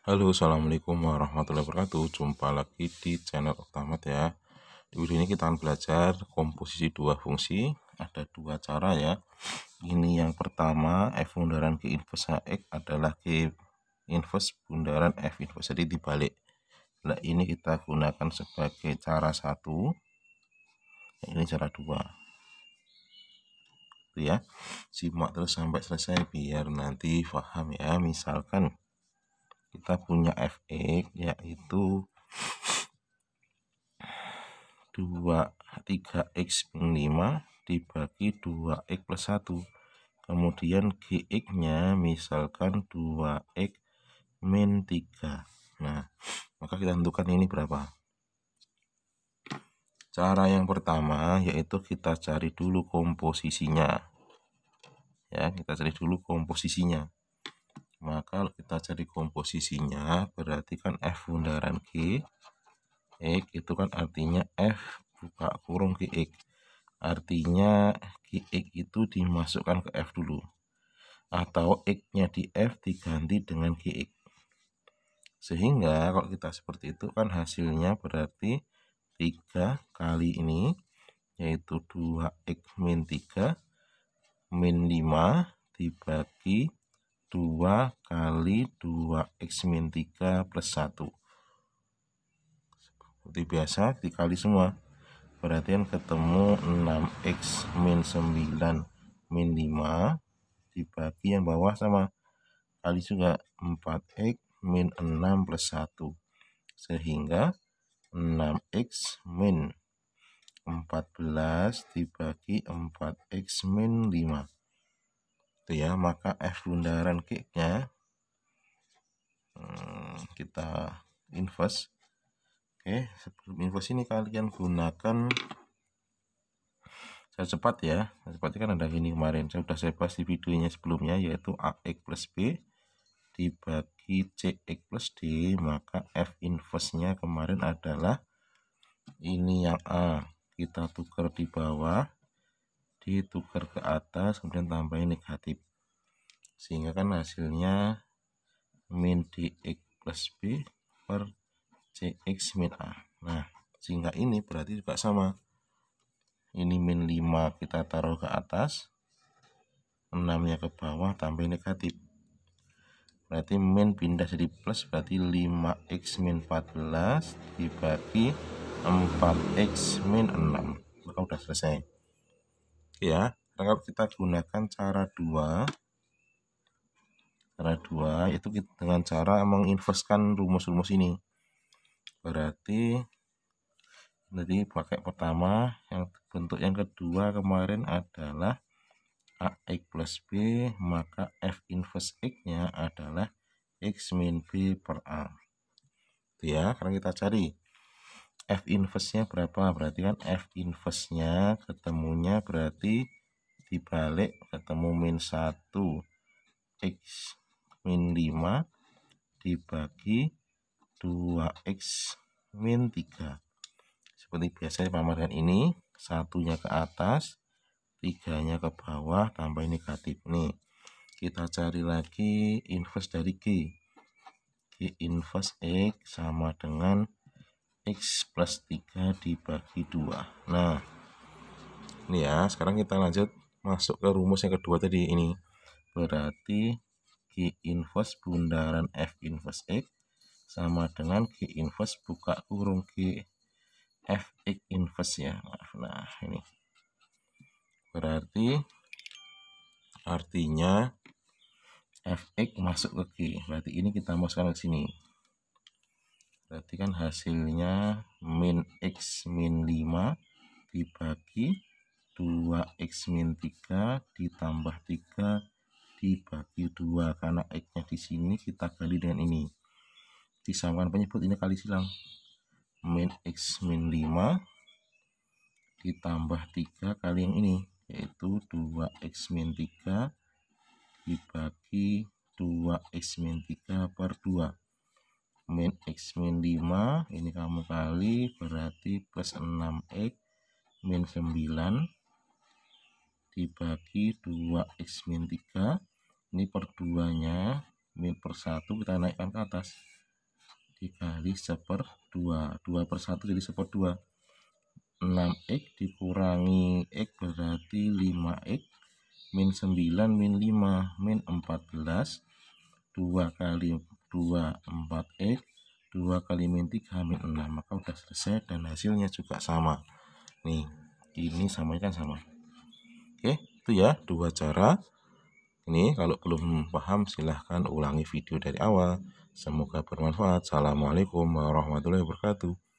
Halo, Assalamualaikum warahmatullahi wabarakatuh. Jumpa lagi di channel Oktamat ya. Di video ini kita akan belajar komposisi dua fungsi. Ada dua cara ya. Ini yang pertama, F bundaran G inverse X adalah G inverse bundaran F inverse. Jadi dibalik. Nah, ini kita gunakan sebagai cara satu. Nah, ini cara dua. ya. Simak terus sampai selesai biar nanti paham ya. Misalkan kita punya fx yaitu 2 3x 5 dibagi 2x plus 1 kemudian gx nya misalkan 2x min 3 nah maka kita tentukan ini berapa cara yang pertama yaitu kita cari dulu komposisinya ya kita cari dulu komposisinya maka kalau kita cari komposisinya, berarti kan F bundaran G, X itu kan artinya F buka kurung GX. Artinya x itu dimasukkan ke F dulu. Atau X-nya di F diganti dengan x Sehingga kalau kita seperti itu kan hasilnya berarti 3 kali ini yaitu 2x min 3 min 5 dibagi 2 kali 2x min 3 plus 1. Seperti biasa dikali semua. Berarti yang ketemu 6x min 9 min 5 dibagi yang bawah sama. Kali juga 4x min 6 plus 1. Sehingga 6x min 14 dibagi 4x min 5 gitu ya maka F bundaran Q-nya hmm, kita inverse oke sebelum inverse ini kalian gunakan saya cepat ya saya cepat kan ada ini kemarin saya sudah saya bahas di videonya sebelumnya yaitu AX plus B dibagi CX plus D maka F inverse nya kemarin adalah ini yang A kita tukar di bawah ditukar ke atas kemudian tambahin negatif sehingga kan hasilnya min dx plus b per cx min a nah sehingga ini berarti juga sama ini min 5 kita taruh ke atas 6 nya ke bawah tambah negatif berarti min pindah jadi plus berarti 5x min 14 dibagi 4x min 6 maka udah selesai ya kalau kita gunakan cara dua cara dua itu dengan cara menginverskan rumus-rumus ini berarti jadi pakai pertama yang bentuk yang kedua kemarin adalah a x plus B maka F inverse X nya adalah X min B per A ya sekarang kita cari F inverse-nya berapa? Berarti kan F inverse-nya ketemunya berarti dibalik ketemu min 1 X min 5 dibagi 2X min 3 seperti biasanya pamaran ini satunya ke atas tiganya ke bawah tambah negatif nih kita cari lagi inverse dari G G inverse X sama dengan X plus 3 dibagi 2 nah ini ya sekarang kita lanjut masuk ke rumus yang kedua tadi ini berarti G inverse bundaran F inverse X sama dengan G inverse buka kurung G F X inverse ya maaf nah ini berarti artinya F X masuk ke G berarti ini kita masukkan ke sini berarti kan hasilnya min X min 5 dibagi 2X min 3 ditambah 3 dibagi 2 karena X-nya di sini kita gali dengan ini disamakan penyebut ini kali silang min X min 5 ditambah 3 kali yang ini yaitu 2X min 3 dibagi 2X min 3 per 2 min X min 5 ini kamu kali berarti plus 6X min 9 dibagi 2X min 3 ini per 2 nya min per 1 kita naikkan ke atas dikali seper 2 2 per 1 jadi per 2 6X dikurangi X berarti 5X min 9 min 5 min 14 2 kali 24 e 2 kali min 3 min 6 maka udah selesai dan hasilnya juga sama nih ini sama kan sama oke itu ya dua cara ini kalau belum paham silahkan ulangi video dari awal semoga bermanfaat assalamualaikum warahmatullahi wabarakatuh